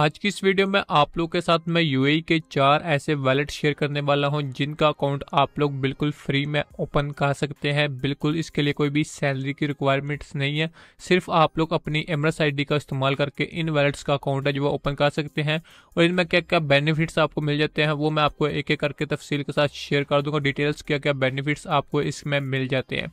आज की इस वीडियो में आप लोग के साथ मैं यूएई e के चार ऐसे वैलेट शेयर करने वाला हूं जिनका अकाउंट आप लोग बिल्कुल फ्री में ओपन कर सकते हैं बिल्कुल इसके लिए कोई भी सैलरी की रिक्वायरमेंट्स नहीं है सिर्फ आप लोग अपनी एमरस आईडी का इस्तेमाल करके इन वैलेट्स का अकाउंट है जो वो ओपन कर सकते हैं और इनमें क्या क्या बेनिफिट्स आपको मिल जाते हैं वो मैं आपको एक एक करके तफसील के साथ शेयर कर दूंगा डिटेल्स क्या क्या बेनिफिट्स आपको इसमें मिल जाते हैं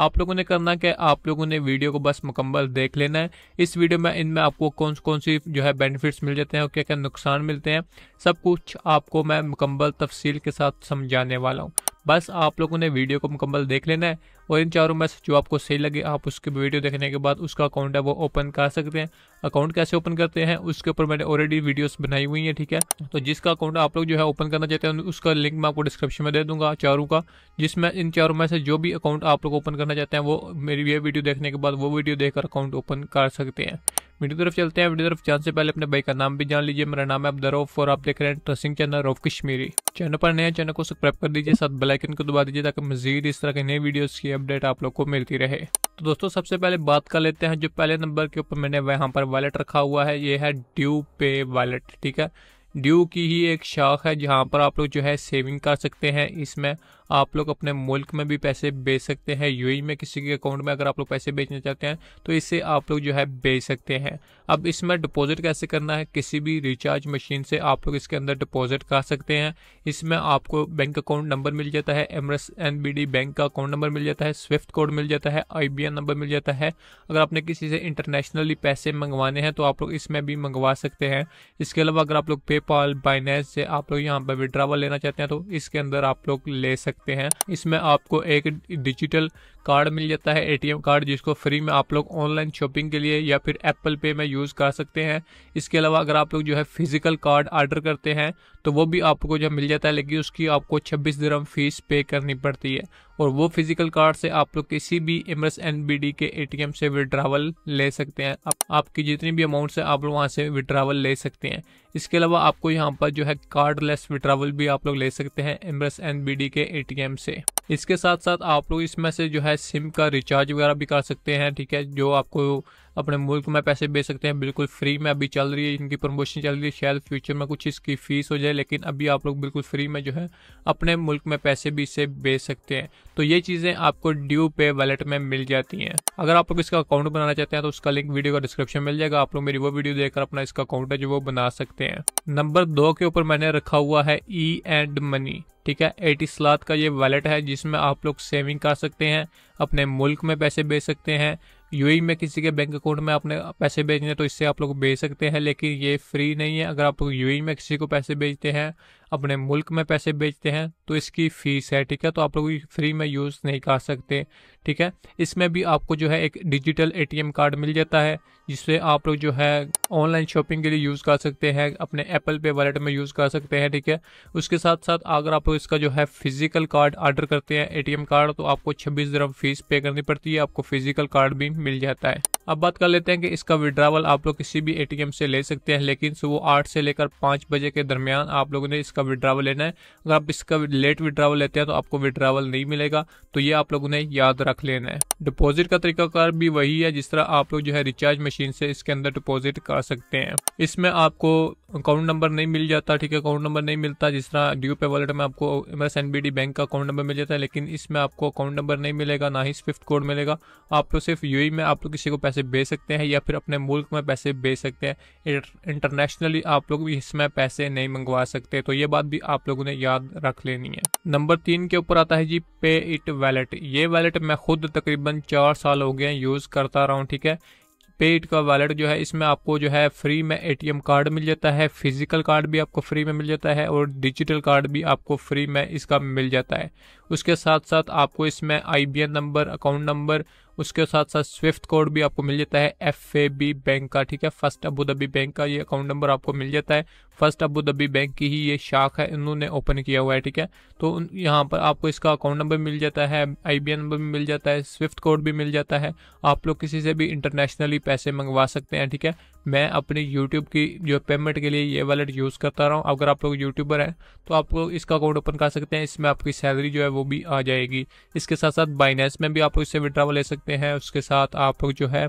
आप लोगों ने करना क्या आप लोगों ने वीडियो को बस मुकम्मल देख लेना है इस वीडियो में इनमें आपको कौन कौन सी जो है बेनिफिट्स मिल जाते हैं और क्या क्या नुकसान मिलते हैं सब कुछ आपको मैं मुकम्मल तफसील के साथ समझाने वाला हूँ बस आप लोगों ने वीडियो को मुकम्मल देख लेना है और इन चारों में से जो आपको सही लगे आप उसके वीडियो देखने के बाद उसका अकाउंट है वो ओपन कर सकते हैं अकाउंट कैसे ओपन करते हैं उसके ऊपर मैंने ऑलरेडी वीडियोस बनाई हुई हैं ठीक है तो जिसका अकाउंट आप लोग जो है ओपन करना चाहते हैं उसका लिंक मैं आपको डिस्क्रिप्शन में दे दूंगा चारों का जिसमें इन चारों में से जो भी अकाउंट आप लोग ओपन करना चाहते हैं वो मेरी ये वीडियो देखने के बाद वो वीडियो देखकर अकाउंट ओपन कर सकते हैं वीडियो तरफ चलते हैं वीडियो तरफ जान से पहले अपने भाई का नाम भी जान लीजिए मेरा नाम है अब्दरौफ और आप देख रहे हैं interesting channel of Kashmiri channel पर नया चैनल को सब्सक्राइब कर दीजिए साथ बेल आइकन को दबा दीजिए ताकि मजीद इस तरह के नए वीडियोस की अपडेट आप लोग को मिलती रहे तो दोस्तों सबसे पहले बात कर लेते हैं जो पहले नंबर के ऊपर मैंने यहाँ पर वॉलेट रखा हुआ है ये है ड्यू पे वॉलेट ठीक है ड्यू की ही एक शाख है जहाँ पर आप लोग जो है सेविंग कर सकते हैं इसमें आप लोग अपने मुल्क में भी पैसे बेच सकते हैं यूएई में किसी के अकाउंट में अगर आप लोग पैसे बेचना चाहते हैं तो इसे आप लोग जो है बेच सकते हैं अब इसमें डिपॉजिट कैसे करना है किसी भी रिचार्ज मशीन से आप लोग इसके अंदर डिपॉजिट कर सकते हैं इसमें आपको बैंक अकाउंट नंबर मिल जाता है एमरस एन बैंक का अकाउंट नंबर मिल जाता है स्विफ्ट कोड मिल जाता है आई नंबर मिल जाता है अगर आपने किसी से इंटरनेशनली पैसे मंगवाने हैं तो आप लोग इसमें भी मंगवा सकते हैं इसके अलावा अगर आप लोग पे पेपाल बाइनेंस से आप लोग यहाँ पर विड्रावल लेना चाहते हैं तो इसके अंदर आप लोग ले सकते हैं इसमें आपको एक डिजिटल कार्ड मिल जाता है एटीएम कार्ड जिसको फ्री में आप लोग ऑनलाइन शॉपिंग के लिए या फिर एप्पल पे में यूज़ कर सकते हैं इसके अलावा अगर आप लोग जो है फिजिकल कार्ड ऑर्डर करते हैं तो वो भी आपको जो मिल जाता है लेकिन उसकी आपको छब्बीस दरम फीस पे करनी पड़ती है और वो फिजिकल कार्ड से आप लोग किसी भी एमरस एनबीडी के एटीएम से विड्रावल ले सकते हैं आप, आपकी जितनी भी अमाउंट है आप लोग वहाँ से विड्रावल ले सकते हैं इसके अलावा आपको यहाँ पर जो है कार्डलेस विड्रावल भी आप लोग ले सकते हैं एमरस एनबीडी के एटीएम से इसके साथ साथ आप लोग इसमें से जो है सिम का रिचार्ज वगैरह भी कर सकते हैं ठीक है जो आपको अपने मुल्क में पैसे भेज सकते हैं बिल्कुल फ्री में अभी चल रही है इनकी प्रमोशन चल रही है शायद फ्यूचर में कुछ इसकी फ़ीस हो जाए लेकिन अभी आप लोग बिल्कुल फ्री में जो है अपने मुल्क में पैसे भी इसे भेज सकते हैं तो ये चीज़ें आपको ड्यू पे वैलेट में मिल जाती हैं अगर आप लोग इसका अकाउंट बनाना चाहते हैं तो उसका लिंक वीडियो का डिस्क्रिप्शन मिल जाएगा आप लोग मेरी वो वीडियो देखकर अपना इसका अकाउंट है जो वो बना सकते हैं नंबर दो के ऊपर मैंने रखा हुआ है ई एंड मनी ठीक है एटी सलाद का ये वैलेट है जिसमें आप लोग सेविंग कर सकते हैं अपने मुल्क में पैसे भेज सकते हैं यूएई में किसी के बैंक अकाउंट में आपने पैसे भेजने तो इससे आप लोग भेज सकते हैं लेकिन ये फ्री नहीं है अगर आप लोग यूएई में किसी को पैसे भेजते हैं अपने मुल्क में पैसे बेचते हैं तो इसकी फ़ीस है ठीक है तो आप लोग फ्री में यूज़ नहीं कर सकते ठीक है इसमें भी आपको जो है एक डिजिटल एटीएम कार्ड मिल जाता है जिससे आप लोग जो है ऑनलाइन शॉपिंग के लिए यूज़ कर सकते हैं अपने एप्पल पे वॉलेट में यूज़ कर सकते हैं ठीक है उसके साथ साथ अगर आप लोग इसका जो है फिज़िकल कार्ड ऑर्डर करते हैं ए कार्ड तो आपको छब्बीस दरम फीस पे करनी पड़ती है आपको फिज़िकल कार्ड भी मिल जाता है अब बात कर लेते हैं कि इसका विड्रावल आप लोग किसी भी ए से ले सकते हैं लेकिन सुबह आठ से लेकर पाँच बजे के दरमियान आप लोगों ने इसका इसका विड्रावल लेना है अगर आप इसका लेट विड्रावल लेते हैं तो आपको विड्रावल नहीं मिलेगा तो ये आप लोगों ने याद रख लेना है डिपॉजिट का तरीकाकार भी वही है जिस तरह आप लोग जो है रिचार्ज मशीन से इसके अंदर डिपॉजिट कर सकते हैं इसमें आपको अकाउंट नंबर नहीं मिल जाता ठीक है अकाउंट नंबर नहीं मिलता जिस तरह ड्यू पे वॉलेट में आपको एमएस एनबीडी बैंक का अकाउंट नंबर मिल जाता है लेकिन इसमें आपको अकाउंट नंबर नहीं मिलेगा ना ही स्विफ्ट कोड मिलेगा आप लोग सिर्फ यूई में आप लोग किसी को पैसे भेज सकते हैं या फिर अपने मुल्क में पैसे भेज सकते हैं इंटरनेशनली आप लोग भी इसमें पैसे नहीं मंगवा सकते तो ये बात भी आप लोगों ने याद रख लेनी है नंबर तीन के ऊपर आता है जी पे इट वैलेट ये वैलेट मैं खुद तकरीबन चार साल हो गए यूज़ करता रहा हूँ ठीक है पेड का वैलेट जो है इसमें आपको जो है फ्री में एटीएम कार्ड मिल जाता है फिजिकल कार्ड भी आपको फ्री में मिल जाता है और डिजिटल कार्ड भी आपको फ्री में इसका मिल जाता है उसके साथ साथ आपको इसमें आईबीएन नंबर अकाउंट नंबर उसके साथ साथ स्विफ्ट कोड भी आपको मिल जाता है एफ ए बी बैंक का ठीक है फर्स्ट अबू धाबी बैंक का ये अकाउंट नंबर आपको मिल जाता है फर्स्ट अबू धाबी बैंक की ही ये शाख है इन्होंने ओपन किया हुआ है ठीक है तो यहाँ पर आपको इसका अकाउंट नंबर मिल जाता है आई बी एन नंबर भी मिल जाता है स्विफ्ट कोड भी मिल जाता है आप लोग किसी से भी इंटरनेशनली पैसे मंगवा सकते हैं ठीक है मैं अपने यूट्यूब की जो पेमेंट के लिए ये वॉलेट यूज़ करता रहा हूँ अगर आप लोग यूट्यूबर हैं तो आप लोग इसका अकाउंट ओपन कर सकते हैं इसमें आपकी सैलरी जो है वो भी आ जाएगी इसके साथ साथ बाइनेंस में भी आप लोग इससे विड्रावल ले सकते हैं उसके साथ आप लोग जो है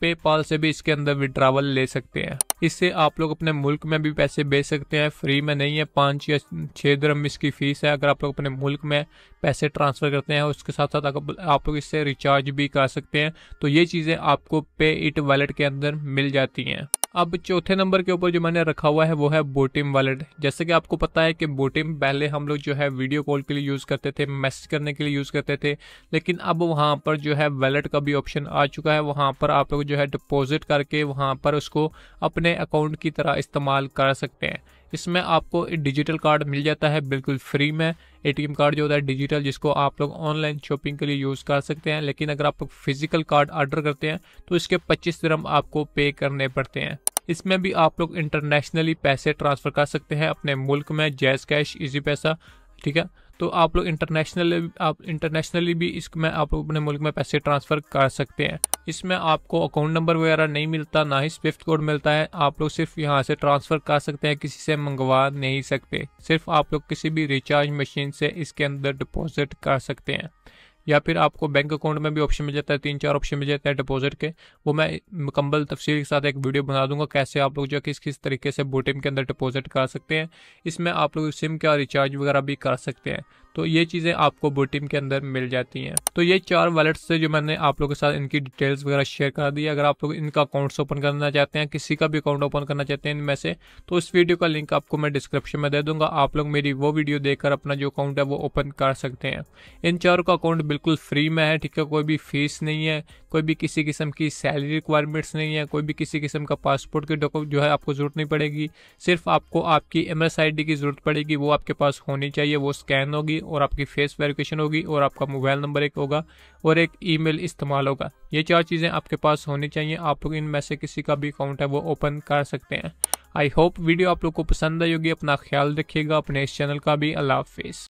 पेपाल से भी इसके अंदर विड्रावल ले सकते हैं इससे आप लोग अपने मुल्क में भी पैसे भेज सकते हैं फ्री में नहीं है पाँच या छः दरम इसकी फ़ीस है अगर आप लोग अपने मुल्क में पैसे ट्रांसफ़र करते हैं उसके साथ साथ आप लोग इससे रिचार्ज भी कर सकते हैं तो ये चीज़ें आपको पे इट वैलेट के अंदर मिल जाती हैं अब चौथे नंबर के ऊपर जो मैंने रखा हुआ है वो है बोटिम वॉलेट जैसे कि आपको पता है कि बोटिम पहले हम लोग जो है वीडियो कॉल के लिए यूज़ करते थे मैसेज करने के लिए यूज़ करते थे लेकिन अब वहाँ पर जो है वॉलेट का भी ऑप्शन आ चुका है वहाँ पर आप लोग जो है डिपॉजिट करके वहाँ पर उसको अपने अकाउंट की तरह इस्तेमाल कर सकते हैं इसमें आपको डिजिटल कार्ड मिल जाता है बिल्कुल फ्री में एटीएम कार्ड जो होता है डिजिटल जिसको आप लोग ऑनलाइन शॉपिंग के लिए यूज़ कर सकते हैं लेकिन अगर आप लोग फिजिकल कार्ड ऑर्डर करते हैं तो इसके पच्चीस दरम आपको पे करने पड़ते हैं इसमें भी आप लोग इंटरनेशनली पैसे ट्रांसफ़र कर सकते हैं अपने मुल्क में जैज़ कैश ईजी पैसा ठीक है तो आप लोग इंटरनेशनल आप इंटरनेशनली भी इसमें आप लोग अपने मुल्क में पैसे ट्रांसफ़र कर सकते हैं इसमें आपको अकाउंट नंबर वगैरह नहीं मिलता ना ही स्विफ्ट कोड मिलता है आप लोग सिर्फ यहाँ से ट्रांसफ़र कर सकते हैं किसी से मंगवा नहीं सकते सिर्फ आप लोग किसी भी रिचार्ज मशीन से इसके अंदर डिपॉजिट कर सकते हैं या फिर आपको बैंक अकाउंट में भी ऑप्शन मिल जाता है तीन चार ऑप्शन मिल जाते हैं डिपॉजिट के वो मैं मुकम्मल तफसील के साथ एक वीडियो बना दूंगा कैसे आप लोग जो किस किस तरीके से बोटिम के अंदर डिपॉजिट करा सकते हैं इसमें आप लोग सिम का रिचार्ज वगैरह भी करा सकते हैं तो ये चीज़ें आपको बुटीम के अंदर मिल जाती हैं तो ये चार वॉलेट से जो मैंने आप लोगों के साथ इनकी डिटेल्स वगैरह शेयर कर दी अगर आप लोग इनका अकाउंट्स ओपन करना चाहते हैं किसी का भी अकाउंट ओपन करना चाहते हैं इनमें से तो इस वीडियो का लिंक आपको मैं डिस्क्रिप्शन में दे दूंगा आप लोग मेरी वो वीडियो देखकर अपना जो अकाउंट है वो ओपन कर सकते हैं इन चारों का अकाउंट बिल्कुल फ्री में है ठीक है कोई भी फीस नहीं है कोई भी किसी किस्म की सैलरी रिक्वायरमेंट्स नहीं है कोई भी किसी किस्म का पासपोर्ट की डॉक्यूमेंट जो है आपको ज़रूरत नहीं पड़ेगी सिर्फ आपको आपकी एम की ज़रूरत पड़ेगी वो आपके पास होनी चाहिए वो स्कैन होगी और आपकी फेस वेरिफिकेशन होगी और आपका मोबाइल नंबर एक होगा और एक ईमेल इस्तेमाल होगा ये चार चीज़ें आपके पास होनी चाहिए आप लोग इनमें से किसी का भी अकाउंट है वो ओपन कर सकते हैं आई होप वीडियो आप लोग को पसंद आई होगी अपना ख्याल रखिएगा अपने इस चैनल का भी अल्लाह हाफिज़